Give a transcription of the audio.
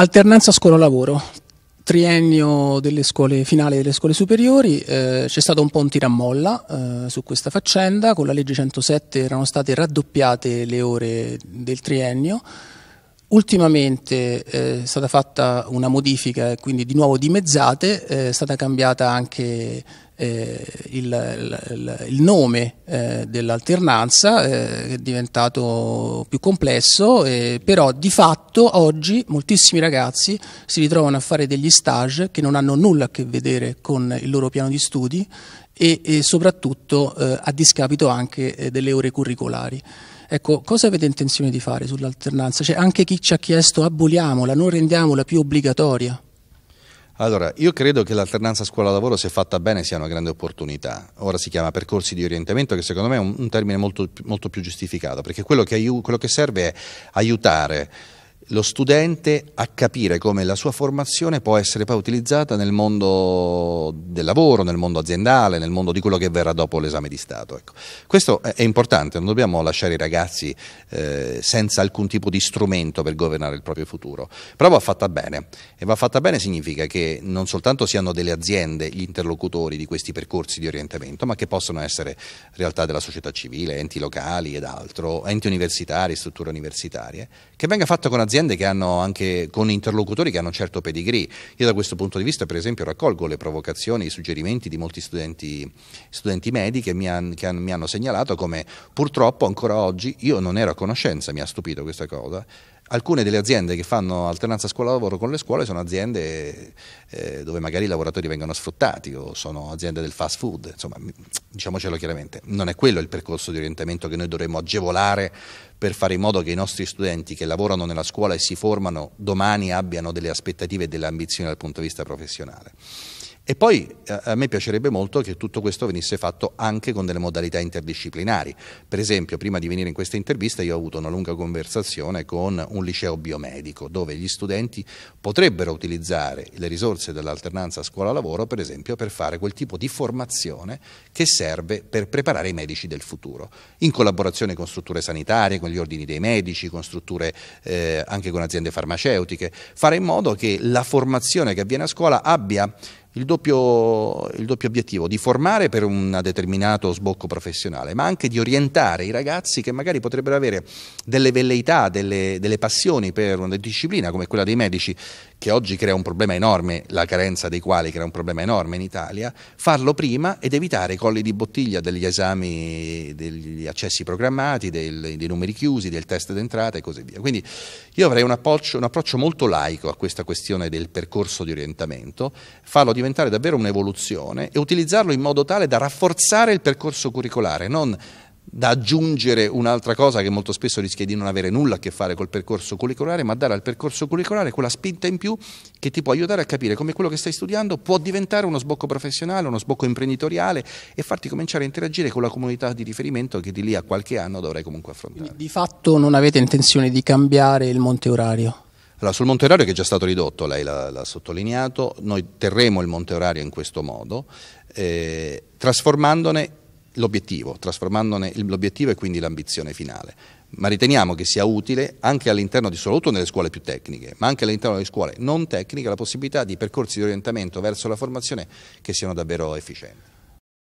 Alternanza scuola-lavoro, triennio delle scuole, finale delle scuole superiori, eh, c'è stato un po' un tiramolla eh, su questa faccenda, con la legge 107 erano state raddoppiate le ore del triennio, Ultimamente eh, è stata fatta una modifica, quindi di nuovo dimezzate, eh, è stata cambiata anche eh, il, il, il, nome eh, dell'alternanza, eh, che è diventato più complesso, però di fatto oggi moltissimi ragazzi si ritrovano a fare degli stage che non hanno nulla a che vedere con il loro piano di studi e, e soprattutto eh, a discapito anche delle ore curricolari. Ecco, cosa avete intenzione di fare sull'alternanza? Cioè, anche chi ci ha chiesto aboliamola, non rendiamola più obbligatoria. Allora, io credo che l'alternanza scuola-lavoro, se fatta bene, sia una grande opportunità. Ora si chiama percorsi di orientamento, che secondo me è un, termine molto, molto più giustificato, perché quello che, quello che serve è aiutare lo studente a capire come la sua formazione può essere poi utilizzata nel mondo del lavoro, nel mondo aziendale, nel mondo di quello che verrà dopo l'esame di Stato. Ecco. Questo è importante, non dobbiamo lasciare i ragazzi eh, senza alcun tipo di strumento per governare il proprio futuro, però va fatta bene e va fatta bene significa che non soltanto siano delle aziende gli interlocutori di questi percorsi di orientamento, ma che possono essere realtà della società civile, enti locali ed altro, enti universitari, strutture universitarie, che venga fatto con aziende aziende che hanno anche con interlocutori che hanno un certo pedigree. Io da questo punto di vista, per esempio, raccolgo le provocazioni, i suggerimenti di molti studenti, studenti medi che mi, han, che mi hanno segnalato come purtroppo ancora oggi io non ero a conoscenza, mi ha stupito questa cosa, alcune delle aziende che fanno alternanza scuola-lavoro con le scuole sono aziende eh, dove magari i lavoratori vengono sfruttati o sono aziende del fast food, insomma diciamocelo chiaramente, non è quello il percorso di orientamento che noi dovremmo agevolare per fare in modo che i nostri studenti che lavorano nella scuola e si formano domani abbiano delle aspettative e delle ambizioni dal punto di vista professionale. E poi eh, a me piacerebbe molto che tutto questo venisse fatto anche con delle modalità interdisciplinari. Per esempio, prima di venire in questa intervista io ho avuto una lunga conversazione con un liceo biomedico dove gli studenti potrebbero utilizzare le risorse dell'alternanza scuola-lavoro, per esempio, per fare quel tipo di formazione che serve per preparare i medici del futuro, in collaborazione con strutture sanitarie, con gli ordini dei medici, con strutture eh, anche con aziende farmaceutiche, fare in modo che la formazione che avviene a scuola abbia il doppio, il doppio, obiettivo di formare per un determinato sbocco professionale, ma anche di orientare i ragazzi che magari potrebbero avere delle velleità, delle, delle passioni per una disciplina come quella dei medici, che oggi crea un problema enorme, la carenza dei quali crea un problema enorme in Italia, farlo prima ed evitare i colli di bottiglia degli esami, degli accessi programmati, dei, dei numeri chiusi, del test d'entrata e così via. Quindi io avrei un approccio, un approccio molto laico a questa questione del percorso di orientamento, farlo di diventare davvero un'evoluzione e utilizzarlo in modo tale da rafforzare il percorso curricolare, non da aggiungere un'altra cosa che molto spesso rischia di non avere nulla a che fare col percorso curricolare, ma dare al percorso curricolare quella spinta in più che ti può aiutare a capire come quello che stai studiando può diventare uno sbocco professionale, uno sbocco imprenditoriale e farti cominciare a interagire con la comunità di riferimento che di lì a qualche anno dovrai comunque affrontare. Quindi, di fatto non avete intenzione di cambiare il monte orario? Allora, sul monte orario che è già stato ridotto, lei l'ha, l'ha sottolineato, noi terremo il monte orario in questo modo, eh, trasformandone l'obiettivo, trasformandone l'obiettivo e quindi l'ambizione finale. Ma riteniamo che sia utile anche all'interno di soprattutto nelle scuole più tecniche, ma anche all'interno delle scuole non tecniche, la possibilità di percorsi di orientamento verso la formazione che siano davvero efficienti.